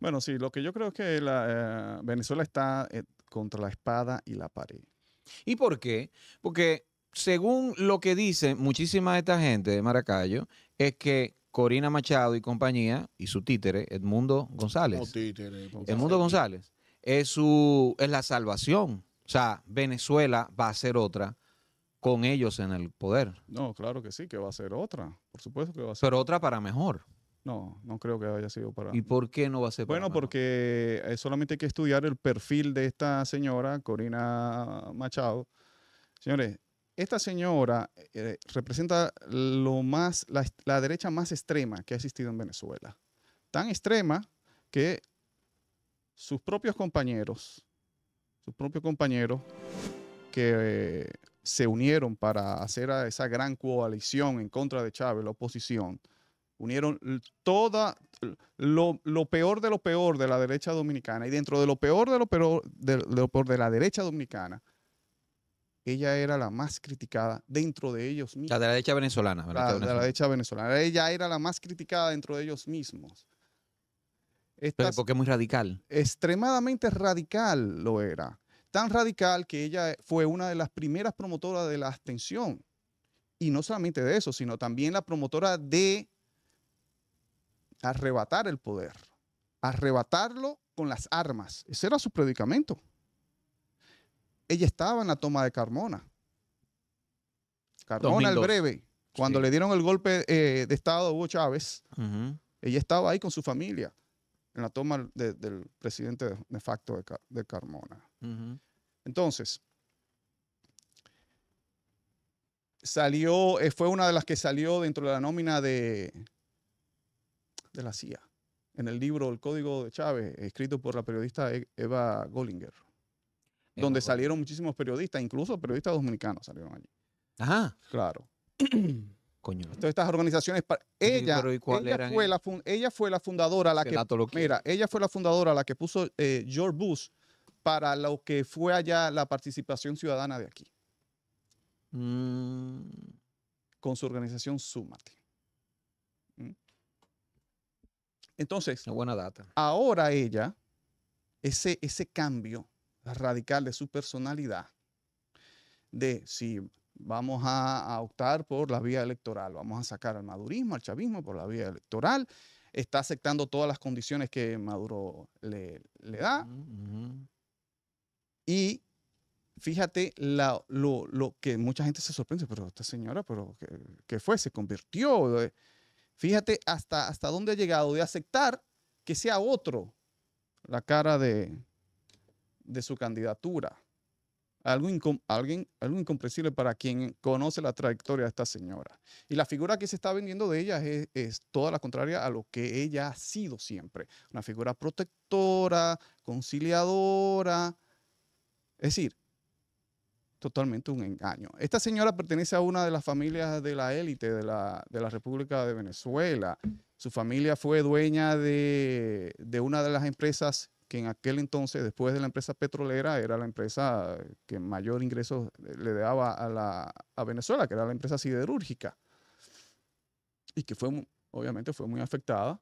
Bueno, sí, lo que yo creo es que la, eh, Venezuela está eh, contra la espada y la pared. ¿Y por qué? Porque según lo que dice muchísima de esta gente de Maracayo, es que Corina Machado y compañía y su títere, Edmundo González. títere, Edmundo González es, su, es la salvación. O sea, Venezuela va a ser otra con ellos en el poder. No, claro que sí, que va a ser otra. Por supuesto que va a ser. Pero otra para mejor. No, no creo que haya sido para. ¿Y por qué no va a ser para Bueno, porque eh, solamente hay que estudiar el perfil de esta señora, Corina Machado. Señores, esta señora eh, representa lo más, la, derecha más extrema que ha existido en Venezuela. Tan extrema que sus propios compañeros, sus propios compañeros que eh, se unieron para hacer esa gran coalición en contra de Chávez, la oposición, Unieron toda lo, lo, peor de lo peor de la derecha dominicana. Y dentro de lo peor de lo peor de, de la derecha dominicana, ella era la más criticada dentro de ellos mismos. La de la derecha venezolana, La, de la derecha venezolana. Ella era la más criticada dentro de ellos mismos. Pero porque es muy radical. Extremadamente radical lo era. Tan radical que ella fue una de las primeras promotoras de la abstención. Y no solamente de eso, sino también la promotora de arrebatar el poder, arrebatarlo con las armas. Ese era su predicamento. Ella estaba en la toma de Carmona. Carmona el breve, cuando le dieron el golpe eh, de Estado a Hugo Chávez, ella estaba ahí con su familia en la toma del presidente de, facto de, Carmona. Entonces, salió, eh, fue una de las que salió dentro de la nómina de, de la CIA en el libro El Código de Chávez, escrito por la periodista e-, Eva Gollinger, donde salieron muchísimos periodistas, incluso periodistas dominicanos salieron allí. Ajá. Claro. Coño. Entonces, estas organizaciones, ella, ella, fue la fundadora, la que, mira, ella fue la fundadora, la que puso eh, George Bush para lo que fue allá la participación ciudadana de aquí. Mm. Con su organización súmate Entonces, ahora ella, ese, ese cambio radical de su personalidad, de si vamos a, optar por la vía electoral, vamos a sacar al madurismo, al chavismo por la vía electoral, está aceptando todas las condiciones que Maduro le, da. Y fíjate lo, que mucha gente se sorprende, pero esta señora, pero ¿qué, qué fue? Se convirtió. Fíjate hasta, hasta dónde ha llegado de aceptar que sea otro la cara de, de su candidatura. Algo, alguien, algo incomprensible para quien conoce la trayectoria de esta señora. Y la figura que se está vendiendo de ella es, es toda la contraria a lo que ella ha sido siempre. Una figura protectora, conciliadora. Es decir, totalmente un engaño. Esta señora pertenece a una de las familias de la élite de la, República de Venezuela. Su familia fue dueña de, una de las empresas que en aquel entonces, después de la empresa petrolera, era la empresa que mayor ingreso le daba a, la, Venezuela, que era la empresa siderúrgica, y que fue, obviamente fue muy afectada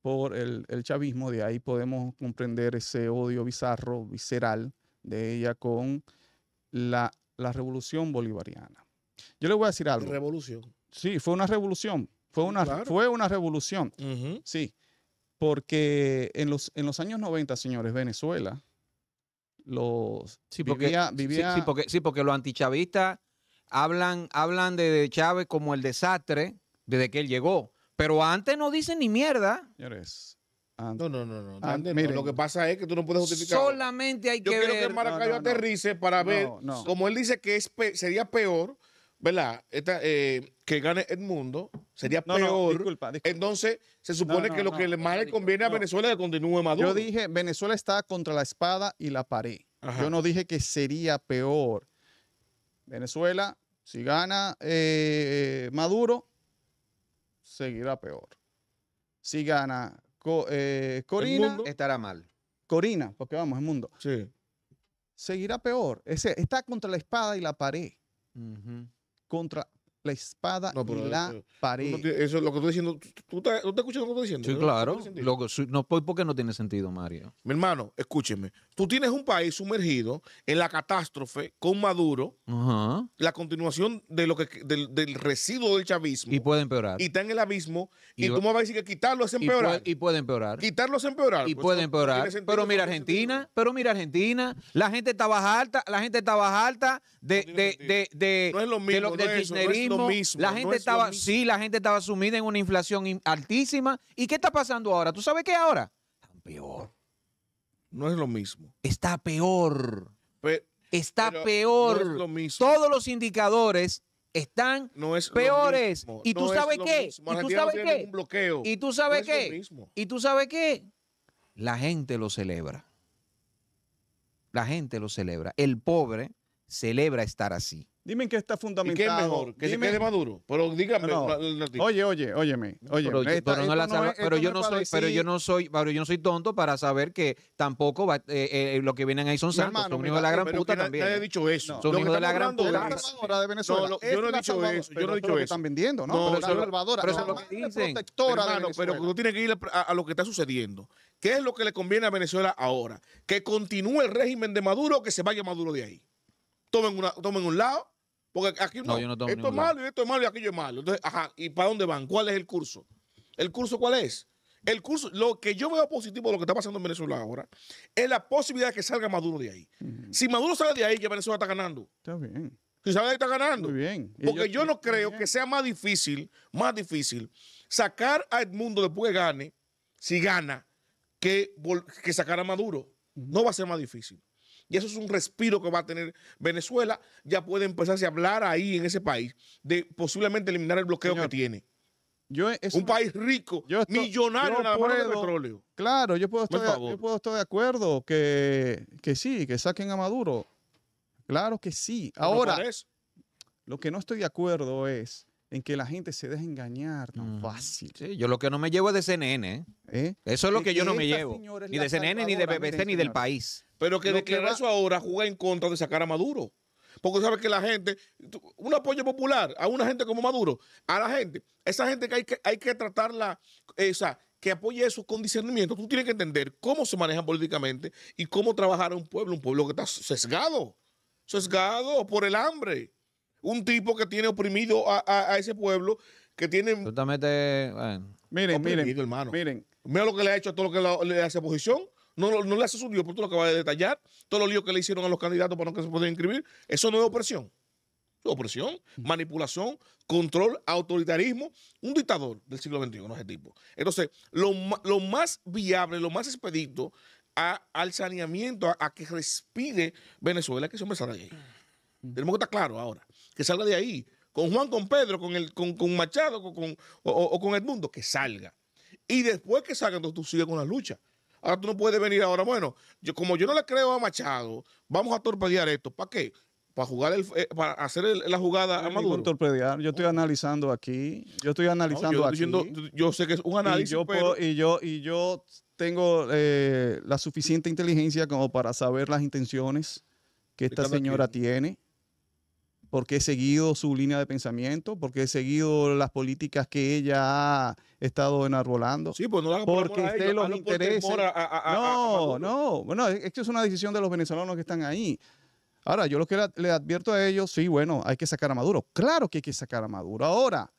por el, el chavismo. De ahí podemos comprender ese odio bizarro, visceral de ella con la, la revolución bolivariana. Yo le voy a decir algo. Revolución. Sí, fue una revolución. Fue una, fue una revolución. Sí. Porque en los, años 90, señores, Venezuela los sí, porque, porque, los antichavistas hablan, hablan de, de, Chávez como el desastre desde que él llegó. Pero antes no dicen ni mierda. Señores, no, no, no, no. Lo que pasa es que tú no puedes justificar. Solamente hay que ver. Yo que aterrice para ver. Como él dice que sería peor, ¿verdad? Eh, que gane Edmundo sería peor. Entonces, se supone que lo que más le conviene a Venezuela es que continúe Maduro. Yo dije, Venezuela está contra la espada y la pared. Yo no dije que sería peor. Venezuela, si gana eh, Maduro, seguirá peor. Si gana eh, Corina estará mal. Corina, porque vamos, el mundo. Sí. Seguirá peor. está contra la espada y la pared. Contra la espada la pared. eso es lo que estoy diciendo. ¿Tú, estás, escuchando lo que estoy diciendo? Sí, claro. no, pues, ¿Por qué no tiene sentido, Mario? Mi hermano, escúcheme. Tú tienes un país sumergido en la catástrofe con Maduro, la continuación de lo que, del, residuo del chavismo. Y puede empeorar. Y está en el abismo. Y, tú me vas a decir que quitarlo es empeorar. Y puede, empeorar. Quitarlo es empeorar. Y pues, puede empeorar. pero mira Argentina, pero mira Argentina. La gente estaba alta, la gente estaba alta de, de, de, No es lo mismo. De la gente estaba, sí, la gente estaba sumida en una inflación altísima. ¿Y qué está pasando ahora? ¿Tú sabes qué ahora? Está peor. No es lo mismo. Está peor. está peor. lo Todos los indicadores están no es peores. ¿Y, tú sabes qué? tú sabes qué? Un bloqueo. ¿Y tú sabes qué? ¿Y tú sabes qué? La gente lo celebra. La gente lo celebra. El pobre celebra estar así. Dime en qué está fundamentado. qué es mejor? ¿Que Dime. de Maduro? Pero dígame. No, Oye, oye, óyeme. oye. Pero, yo no soy, pero yo no soy, yo no soy tonto para saber que tampoco eh, eh, eh, lo que vienen ahí son santos, son hijos de la gran puta también. dicho eso. Son hijos de la gran puta. yo no he dicho eso. Yo no he dicho eso. Están vendiendo, ¿no? Pero Salvadora, pero eso lo que dicen. Pero tú tienes que ir a lo que está sucediendo. ¿Qué es lo que le conviene a Venezuela ahora? Que continúe el régimen de Maduro o que se vaya Maduro de ahí. tomen un lado porque aquí no, esto es malo y esto es malo y aquello es malo. Entonces, ajá, ¿y para dónde van? ¿Cuál es el curso? ¿El curso cuál es? El curso, lo que yo veo positivo de lo que está pasando en Venezuela ahora es la posibilidad de que salga Maduro de ahí. Si Maduro sale de ahí, que Venezuela está ganando. Está bien. Si sale de ahí, está ganando. Muy bien. Porque yo, no creo que sea más difícil, más difícil sacar a Edmundo después que gane, si gana, que, que sacar a Maduro. No va a ser más difícil. Y eso es un respiro que va a tener Venezuela. Ya puede empezarse a hablar ahí en ese país de posiblemente eliminar el bloqueo que tiene. un país rico, millonario en millonario de petróleo. Claro, yo puedo, estar, de acuerdo que, que sí, que saquen a Maduro. Claro que sí. Ahora, lo que no estoy de acuerdo es en que la gente se deja engañar tan fácil. yo lo que no me llevo es de CNN. ¿eh? ¿Eh? Eso es lo e- que yo no me llevo. Ni de CNN, ni de BBC, este ni del país. Pero que declarar eso ahora juega en contra de sacar a Maduro. Porque sabes que la gente, un apoyo popular a una gente como Maduro, a la gente, esa gente que hay que, hay que tratarla, esa eh, o sea, que apoye eso con discernimiento. Tú tienes que entender cómo se manejan políticamente y cómo trabajar a un pueblo, un pueblo que está sesgado, sesgado por el hambre. Un tipo que tiene oprimido a, ese pueblo, que tiene... Justamente, Miren, miren, miren. Mira lo que le ha hecho a todo lo que le hace oposición. No, le hace su dios por todo lo que va a detallar. Todos los líos que le hicieron a los candidatos para no que se pudieran inscribir. Eso no es opresión. Opresión, mm. manipulación, control, autoritarismo. Un dictador del siglo XXI, no ese tipo. Entonces, lo, más viable, lo más expedito al saneamiento, a, que respire Venezuela, que se hombre salga ahí. Mm. Tenemos que estar claros ahora que salga de ahí. Con Juan, con Pedro, con, el, con, Machado con, con o, mundo, con Edmundo, que salga. Y después que salga, entonces tú sigues con la lucha. Ahora tú no puedes venir ahora, bueno, yo, como yo no le creo a Machado, vamos a torpedear esto. ¿Para qué? para jugar el, eh, para hacer la jugada a Maduro. Torpedear. Yo estoy analizando aquí. Yo estoy analizando aquí. Yo, sé que es un análisis. Y yo, y yo, tengo eh, la suficiente inteligencia como para saber las intenciones que esta señora tiene porque he seguido su línea de pensamiento, porque he seguido las políticas que ella ha estado enarbolando. Sí, pues no la porque por los intereses. no, no, bueno, esto es una decisión de los venezolanos que están ahí. Ahora, yo lo que le advierto a ellos, sí, bueno, hay que sacar a Maduro. Claro que hay que sacar a Maduro. Ahora,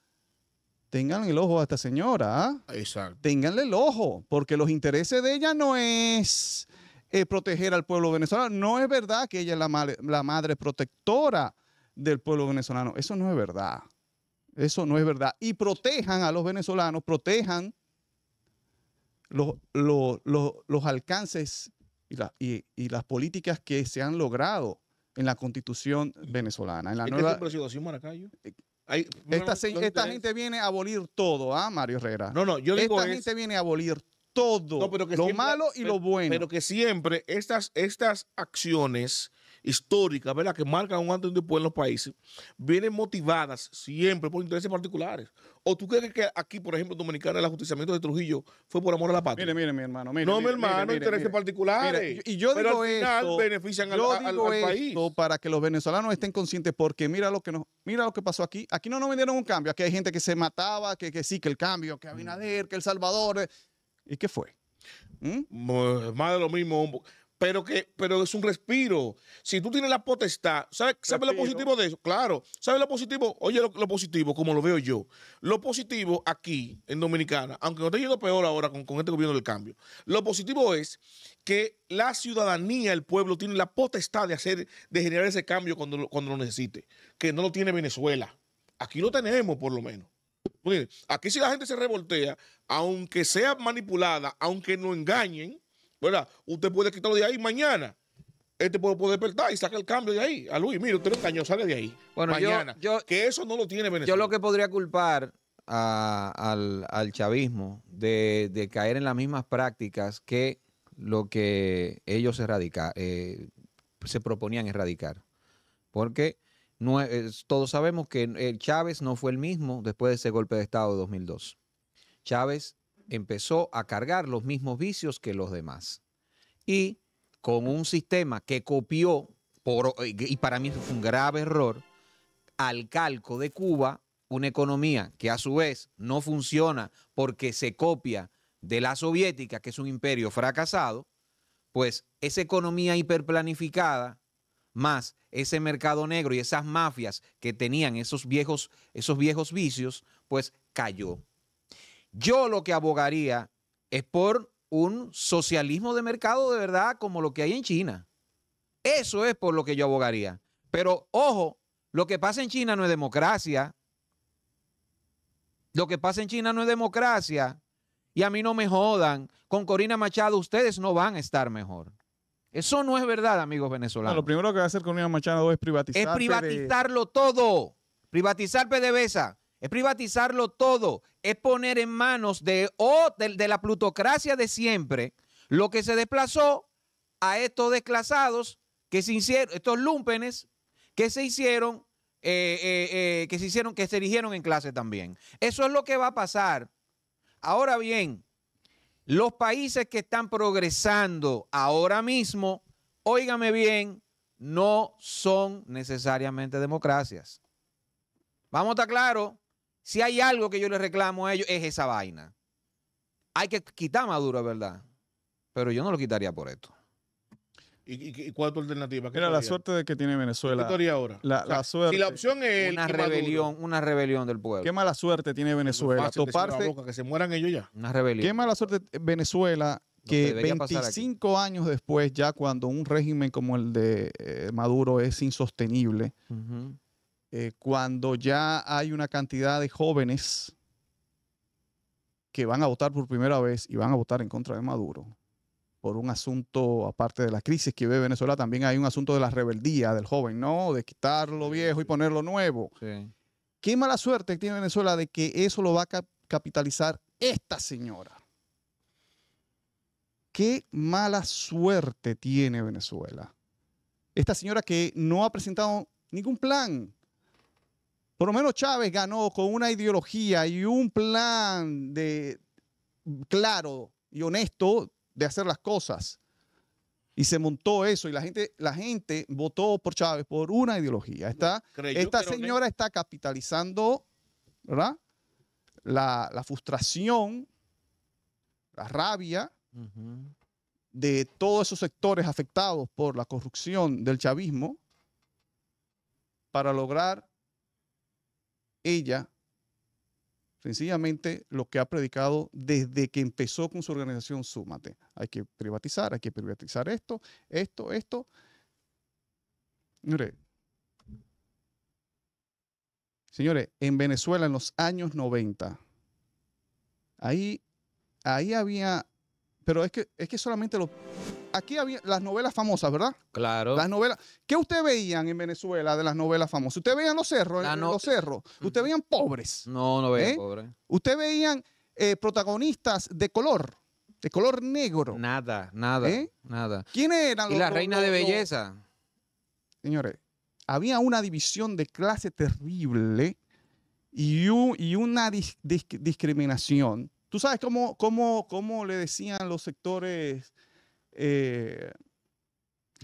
tengan el ojo a esta señora. ¿ah? Exacto. Ténganle el ojo, porque los intereses de ella no es eh, proteger al pueblo venezolano. No es verdad que ella es la madre protectora del pueblo venezolano. Eso no es verdad. Eso no es verdad. Y protejan a los venezolanos, protejan los, los, alcances y, las políticas que se han logrado en la constitución venezolana. En la nueva... Eh, esta, esta gente viene a abolir todo, ¿ah, Mario Herrera? No, no, yo digo Esta gente viene a abolir todo, lo malo y lo bueno. Pero que siempre estas, estas acciones históricas, ¿verdad? Que marcan un antes y un después en los países, vienen motivadas siempre por intereses particulares. ¿O tú crees que aquí, por ejemplo, en Dominicana, el ajusticiamiento de Trujillo fue por amor a la patria? Mire, mire, mi hermano. Mire, no, mi hermano, intereses particulares. y yo digo al benefician al, país. Yo país. para que los venezolanos estén conscientes, porque mira lo que nos, mira lo que pasó aquí. Aquí no nos vendieron un cambio. Aquí hay gente que se mataba, que, sí, que el cambio, que Abinader, que El Salvador. Eh. ¿Y qué fue? ¿Mm? Más de lo mismo pero que pero es un respiro. Si tú tienes la potestad, ¿sabes lo positivo de eso? Claro, ¿sabes lo positivo? Oye, lo, positivo, como lo veo yo, lo positivo aquí en Dominicana, aunque no esté yendo peor ahora con, este gobierno del cambio, lo positivo es que la ciudadanía, el pueblo, tiene la potestad de hacer, de generar ese cambio cuando, cuando lo necesite, que no lo tiene Venezuela. Aquí lo tenemos, por lo menos. Aquí si la gente se revoltea, aunque sea manipulada, aunque no engañen, ¿verdad? Usted puede quitarlo de ahí mañana. Este puede despertar y saca el cambio de ahí. A Luis, mira usted lo engañó, sale de ahí. Bueno, mañana. que eso no lo tiene Venezuela. Yo lo que podría culpar al, chavismo de, caer en las mismas prácticas que lo que ellos se eh, proponían erradicar. Porque todos sabemos que Chávez no fue el mismo después de ese golpe de Estado de 2002. Chávez empezó a cargar los mismos vicios que los demás. Y con un sistema que copió, y para mí fue un grave error, al calco de Cuba, una economía que a su vez no funciona porque se copia de la soviética, que es un imperio fracasado, pues esa economía hiperplanificada, más ese mercado negro y esas mafias que tenían esos viejos, esos viejos vicios, pues cayó. Yo lo que abogaría es por un socialismo de mercado de verdad como lo que hay en China. Eso es por lo que yo abogaría. Pero ojo, lo que pasa en China no es democracia. Lo que pasa en China no es democracia. Y a mí no me jodan. Con Corina Machado ustedes no van a estar mejor. Eso no es verdad, amigos venezolanos. lo primero que va a hacer Corina Machado es privatizar. Es privatizarlo todo. Privatizar PDVSA, es privatizarlo todo, es poner en manos de, la plutocracia de siempre lo que se desplazó a estos desclasados que se hicieron, estos lumpenes que se hicieron, eh, eh, eh, que se hicieron, que se erigieron en clase también. Eso es lo que va a pasar. Ahora bien, los países que están progresando ahora mismo, óigame bien, no son necesariamente democracias. Vamos a estar claros. Si hay algo que yo le reclamo a ellos, es esa vaina. Hay que quitar a Maduro, verdad. Pero yo no lo quitaría por esto. ¿Y, cuál es tu alternativa? Era la suerte de que tiene Venezuela. ¿Qué ahora? La, ahora? la suerte. Si la opción es. Una rebelión, una rebelión del pueblo. Qué mala suerte tiene pues Venezuela. Toparse. que se mueran ellos ya. Una rebelión. Qué mala suerte Venezuela que 25 años después, ya cuando un régimen como el de eh, Maduro es insostenible, eh, cuando ya hay una cantidad de jóvenes que van a votar por primera vez y van a votar en contra de Maduro por un asunto, aparte de la crisis que vive Venezuela, también hay un asunto de la rebeldía del joven, ¿no? De quitar lo viejo y ponerlo nuevo. Qué mala suerte tiene Venezuela de que eso lo va a capitalizar esta señora. Qué mala suerte tiene Venezuela. Esta señora que no ha presentado ningún plan, por lo menos Chávez ganó con una ideología y un plan de claro y honesto de hacer las cosas. Y se montó eso y la gente, la gente votó por Chávez por una ideología. Esta, esta señora está capitalizando La, frustración, la rabia de todos esos sectores afectados por la corrupción del chavismo para lograr ella sencillamente lo que ha predicado desde que empezó con su organización Súmate. Hay que privatizar, hay que privatizar esto, esto, esto. Señores, señores, en Venezuela en los años 90, ahí, ahí había, pero es que, es que solamente los aquí había las novelas famosas, ¿verdad? Claro. Las novelas. ¿Qué usted veían en Venezuela de las novelas famosas? ¿Usted veían los cerros? Eh, no... Los cerros. ¿Usted veían pobres? No, no veía ¿eh? pobres. ¿Usted veían eh, protagonistas de color? De color negro. Nada, nada, ¿eh? nada. ¿Quiénes eran los... Y la reina de belleza. Señores, había una división de clase terrible y, una discriminación. ¿Tú sabes cómo, cómo, cómo le decían los sectores eh,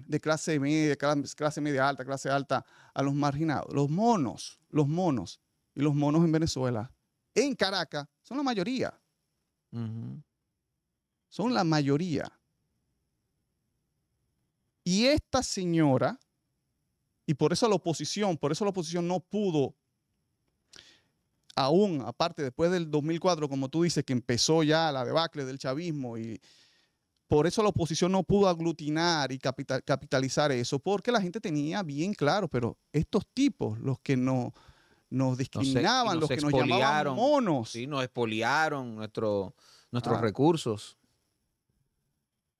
de clase media, clase media alta, clase alta, a los marginados. Los monos, los monos y los monos en Venezuela, en Caracas, son la mayoría. Son la mayoría. Y esta señora, y por eso la oposición, por eso la oposición no pudo, aún aparte después del 2004, como tú dices, que empezó ya la debacle del chavismo y, por eso la oposición no pudo aglutinar y capitalizar eso, porque la gente tenía bien claro, pero estos tipos, los que nos discriminaban, los que nos llamaban monos. Sí, nos expoliaron nuestros ah. recursos.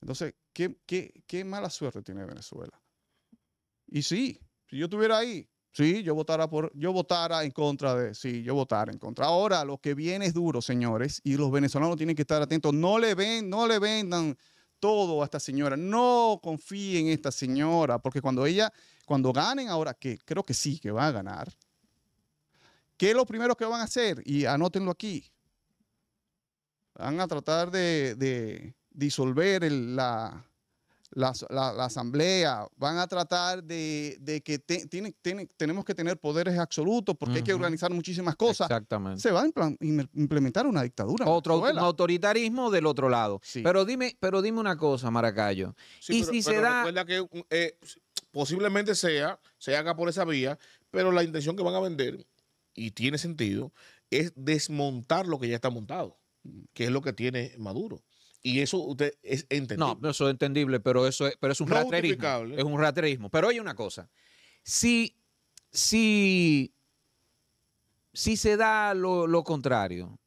Entonces, ¿qué, mala suerte tiene Venezuela? Y sí, si yo estuviera ahí, sí, yo votara, por, yo votara en contra de, sí, yo votara en contra. Ahora, lo que viene es duro, señores, y los venezolanos tienen que estar atentos. No le ven, no le vendan todo a esta señora. No confíen en esta señora, porque cuando ella, cuando ganen ahora, que creo que sí, que va a ganar, ¿qué es lo primero que van a hacer? Y anótenlo aquí. Van a tratar de, disolver la, la, asamblea, van a tratar de, que tiene, tenemos que tener poderes absolutos porque hay que organizar muchísimas cosas. Exactamente. Se va a implementar una dictadura. Otro autoritarismo del otro lado. Pero dime, pero dime una cosa, Maracayo. y si se da. que eh, posiblemente sea, se haga por esa vía, pero la intención que van a vender, y tiene sentido, es desmontar lo que ya está montado, que es lo que tiene Maduro. Y eso usted es entendible. No, eso es entendible, pero eso es, pero es un raterismo. Es un raterismo. Pero oye una cosa. Si, si, si se da lo, contrario,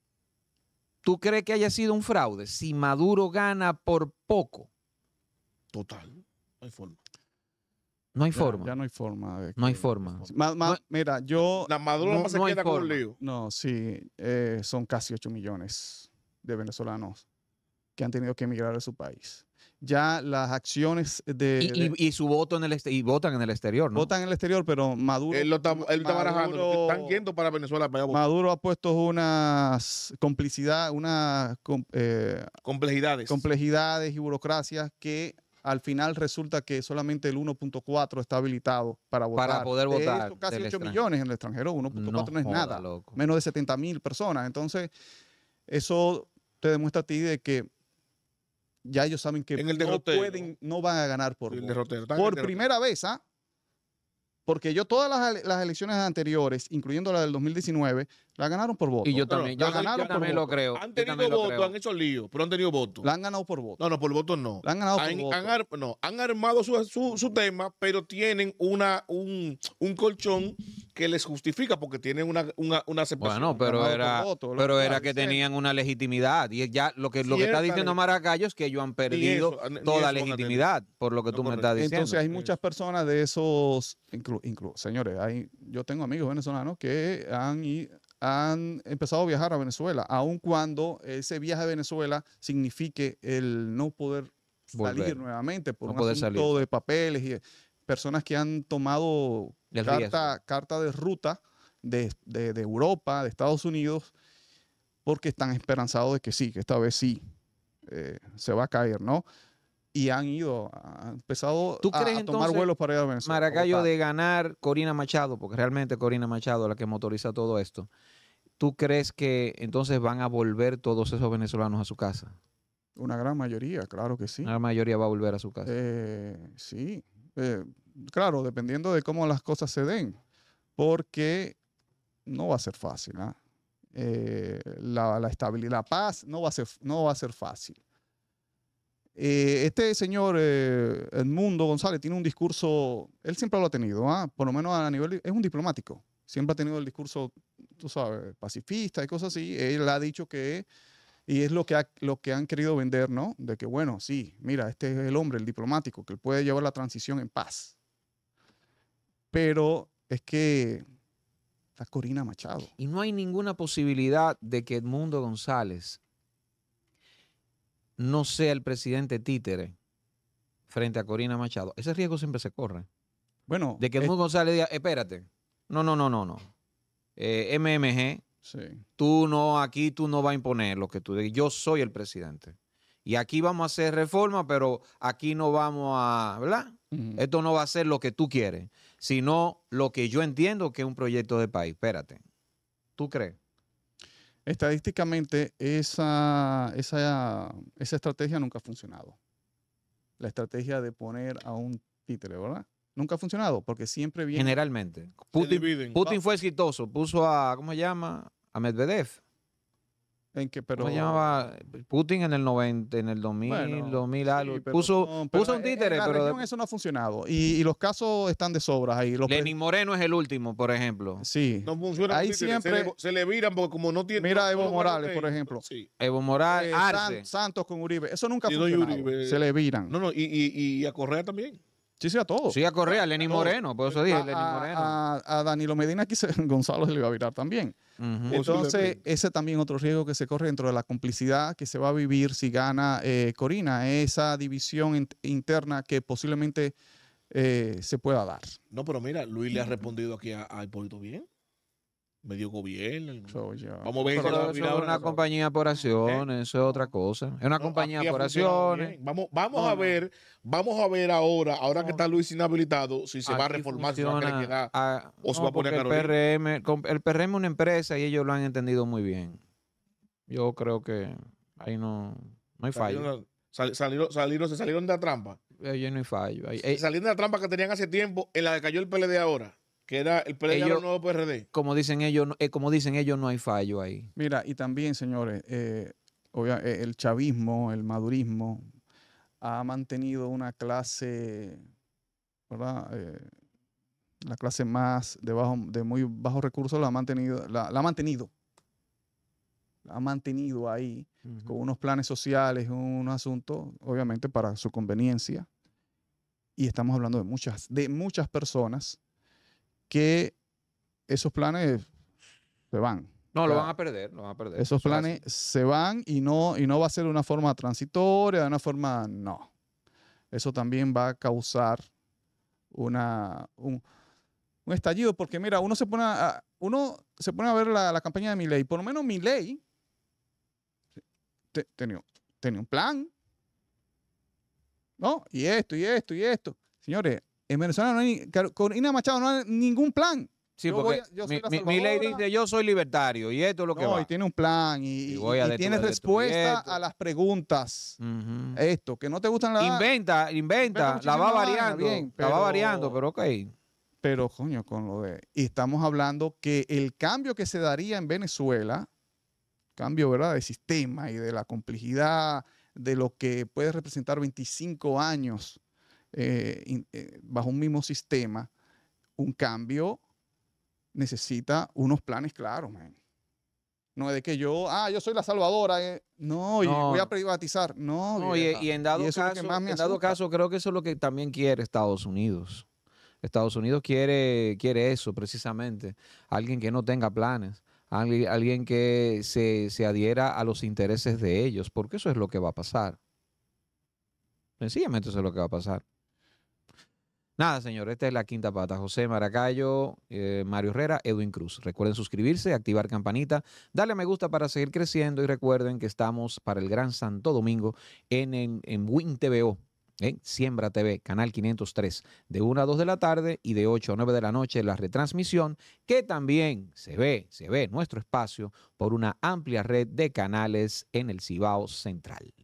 ¿tú crees que haya sido un fraude? Si Maduro gana por poco. Total. No hay forma. No hay forma. Ya no hay forma. no hay este, forma. mira, yo. La Maduro no, se queda con lío. No, sí. Eh, son casi 8 millones de venezolanos han tenido que emigrar a su país. Ya las acciones de... Y, su voto en el este, y votan en el exterior, ¿no? Votan en el exterior, pero Maduro... Él está, barajando, están yendo para Venezuela. Maduro ha puesto unas complicidad, unas... Eh, complejidades. Complejidades y burocracias que al final resulta que solamente el 1.4 está habilitado para votar. Para poder votar. casi 8 millones en el extranjero, 1.4 no, es nada. Menos de 70 mil personas. Entonces, eso te demuestra a ti de que ya ellos saben que no pueden, no van a ganar por por primera vez, ¿ah? Porque yo todas las, las, elecciones anteriores, incluyendo la del 2019, la ganaron por voto. Y yo también. Yo, la lo creo. Han tenido voto, han hecho lío, pero han tenido voto. La han ganado por voto. No, no, por voto no. La han ganado por no, han armado su, su, su, tema, pero tienen una, un, un colchón que les justifica porque tienen una, una, una pero era, pero era que tenían una legitimidad. Y ya lo que, lo que está diciendo Maracayo es que ellos han perdido toda legitimidad, por lo que tú me estás diciendo. Entonces hay muchas personas de esos, incluso señores, hay, yo tengo amigos venezolanos que han, han empezado a viajar a Venezuela, aun cuando ese viaje a Venezuela signifique el no poder salir nuevamente por no un asunto de papeles y personas que han tomado carta, de ruta de, Europa, de Estados Unidos, porque están esperanzados de que sí, que esta vez sí eh, se va a caer, ¿no? Y han ido, han empezado a, tomar vuelos para ir a Venezuela. Maracayo de ganar Corina Machado, porque realmente Corina Machado es la que motoriza todo esto. ¿Tú crees que entonces van a volver todos esos venezolanos a su casa? Una gran mayoría, claro que sí. Una gran mayoría va a volver a su casa. Eh, sí. Eh, claro, dependiendo de cómo las cosas se den, porque no va a ser fácil. ¿ah? Eh, la, estabilidad, la paz no va a ser, no va a ser fácil. Eh, este señor eh, Edmundo González tiene un discurso, él siempre lo ha tenido, ¿ah? por lo menos a nivel, es un diplomático, siempre ha tenido el discurso, tú sabes, pacifista y cosas así. Él ha dicho que y es lo que, lo que han querido vender, ¿no? De que, bueno, sí, mira, este es el hombre, el diplomático, que puede llevar la transición en paz pero es que está Corina Machado. Y no hay ninguna posibilidad de que Edmundo González no sea el presidente títere frente a Corina Machado. Ese riesgo siempre se corre. Bueno. De que Edmundo González diga, espérate, no, no, no, no, no. Eh, MMG, sí. tú no, aquí tú no vas a imponer lo que tú Yo soy el presidente. Y aquí vamos a hacer reforma, pero aquí no vamos a, ¿verdad? Esto no va a ser lo que tú quieres sino lo que yo entiendo que es un proyecto de país. Espérate, ¿tú crees? Estadísticamente, esa, esa, estrategia nunca ha funcionado. La estrategia de poner a un títere, ¿verdad? Nunca ha funcionado porque siempre viene. Generalmente. Putin, Putin fue exitoso. Puso a, ¿cómo se llama? A Medvedev en que, pero, llamaba? Pues, Putin en el 90, en el 2000, 2000 algo. puso, puso un títere. pero eso no ha funcionado. Y, los casos están de sobras ahí. Los Moreno es el último, por ejemplo. Sí. No funciona. Ahí siempre. Se le, viran porque como no tiene. Mira Evo Morales, por ejemplo. Sí. Evo Morales, eh, Santos con Uribe. Eso nunca sí, no Se le viran. No, no. Y, y, y a Correa también. Sí, a todos. Sí, a Correa, a Lenín Moreno, por eso dije, a, Moreno. A, Danilo Medina, aquí Gonzalo le va a virar también. Entonces, ese también otro riesgo que se corre dentro de la complicidad que se va a vivir si gana eh, Corina, esa división interna que posiblemente eh, se pueda dar. No, pero mira, Luis le ha respondido aquí a, a bien medio gobierno. Vamos a ver. eso es una compañía por acciones, eh. eso es otra cosa. Es una compañía por acciones. Vamos, vamos a ver, vamos a ver ahora, ahora que está Luis inhabilitado, si se va a reformar, si va a quedar, o se va a poner a El PRM, el PRM es una empresa y ellos lo han entendido muy bien. Yo creo que ahí no, no hay fallo. salieron, se salieron de la trampa. Ahí no hay fallo. salieron de la trampa que tenían hace tiempo en la que cayó el PLD ahora que el PLD nuevo PRD. Como dicen ellos, eh, como dicen ellos, no hay fallo ahí. Mira, y también, señores, eh, eh, el chavismo, el madurismo, ha mantenido una clase, ¿verdad? la clase más de, bajo, de muy bajos recursos la ha mantenido, la, ha mantenido. ha mantenido ahí con unos planes sociales, un asunto, obviamente para su conveniencia. Y estamos hablando de muchas, de muchas personas que esos planes se van. No, lo van a perder, a perder. Esos planes se van y no, y no va a ser de una forma transitoria, de una forma, no. Eso también va a causar una, un, estallido, porque mira, uno se pone a, uno se pone a ver la, campaña de mi ley Por lo menos mi ley tenía, tenía un plan, ¿no? Y esto, y esto, y esto. Señores, en Venezuela no hay, Corina Machado no hay ningún plan. Sí, porque mi, ley dice yo soy libertario y esto es lo que no, tiene un plan y, tiene respuesta a las preguntas. Esto, que no te gustan las... Inventa, inventa, la va variando, la va variando, pero ok. Pero, coño, con lo de... Y estamos hablando que el cambio que se daría en Venezuela, cambio, ¿verdad?, de sistema y de la complejidad de lo que puede representar 25 años eh, eh, bajo un mismo sistema, un cambio necesita unos planes claros, No es de que yo, ah, yo soy la salvadora, eh". no, voy a privatizar, no. E, y, en dado, caso, en dado caso, creo que eso es lo que también quiere Estados Unidos. Estados Unidos quiere, quiere eso precisamente, alguien que no tenga planes, alguien, que se adhiera a los intereses de ellos, porque eso es lo que va a pasar. Sencillamente eso es lo que va a pasar. Nada, señor, esta es la quinta pata. José Maracayo, eh, Mario Herrera, Edwin Cruz. Recuerden suscribirse, activar campanita, darle a me gusta para seguir creciendo y recuerden que estamos para el Gran Santo Domingo en, en, en Win TVO. ¿eh? Siembra TV, canal 503, de 1 a 2 de la tarde y de 8 a 9 de la noche la retransmisión, que también se ve, se ve nuestro espacio por una amplia red de canales en el Cibao Central.